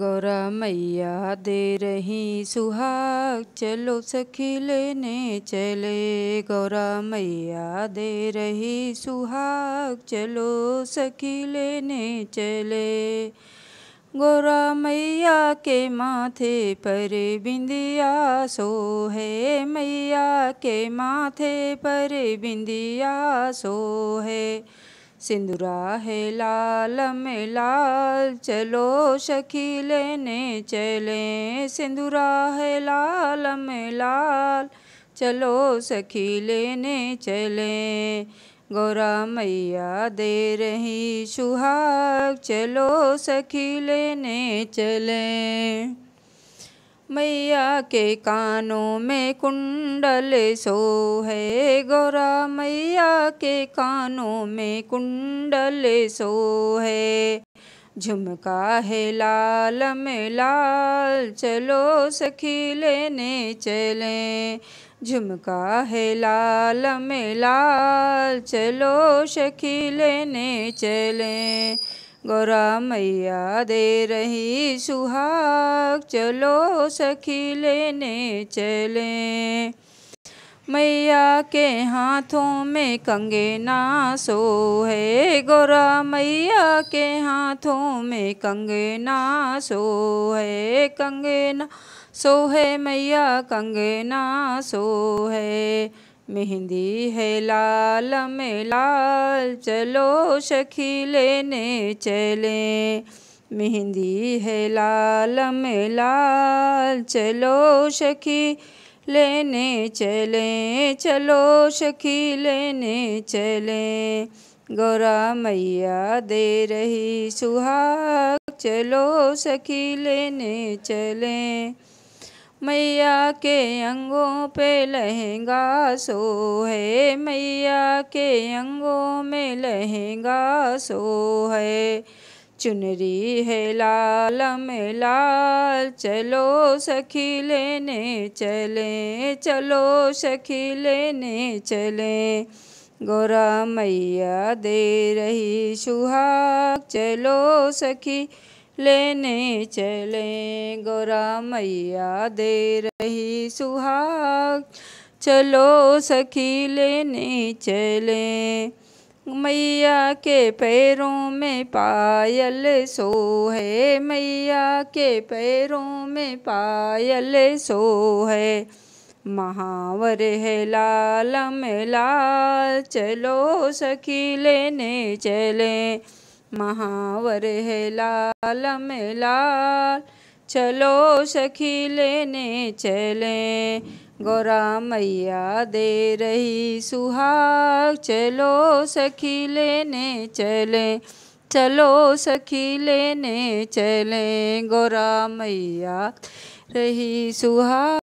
गौरा मैया दे रही सुहाग चलो सखी लेने चले गौरा मैया दे रही सुहाग चलो सखी लेने चले गोरा मैया के माथे पर बिंदिया सो है मैया के माथे पर बिंदिया सो है सिंदूरा है लाल में लाल चलो सखी लेने चले सिंदूरा है लाल में लाल चलो सखी लेने चले गौरा मैया दे रही सुहाग चलो सखी लेने चले मैया के कानों में कुंडल सो है गौरा मैया के कानों में कुंडल सो है झुमका है लाल में लाल चलो सखी लेने चलें झुमका है लाल में लाल चलो सखी लेने चलें गौरा मैया दे रही सुहाग चलो सखी लेने चलें मैया के हाथों में कंगे ना सो है गोरा मैया के हाथों में ना सो है ना सो है मैया ना सो है मेहंदी है लाल में लाल चलो सखी लेने चले मेहंदी है लाल में लाल चलो सखी लेने चले चलो सखी लेने चले गौरा मैया दे रही सुहाग चलो सखी लेने चले मैया के अंगों पे लहंगा सो है मैया के अंगों में लहंगा सो है चुनरी है लाल में लाल चलो सखी लेने चले चलो सखी लेने चले गोरा मैया दे रही सुहाग चलो सखी लेने चले गोरा मैया दे रही सुहाग चलो सखी लेने चले मैया के पैरों में पायल सो है मैया के पैरों में पायल सो है महावर है लाल लाल चलो सखी लेने चले महावर है लाल लाल चलो सखी लेने चले गौरा मैया दे रही सुहाग चलो सखी लेने चले चलो सखी लेने चले गौरा मैया रही सुहाग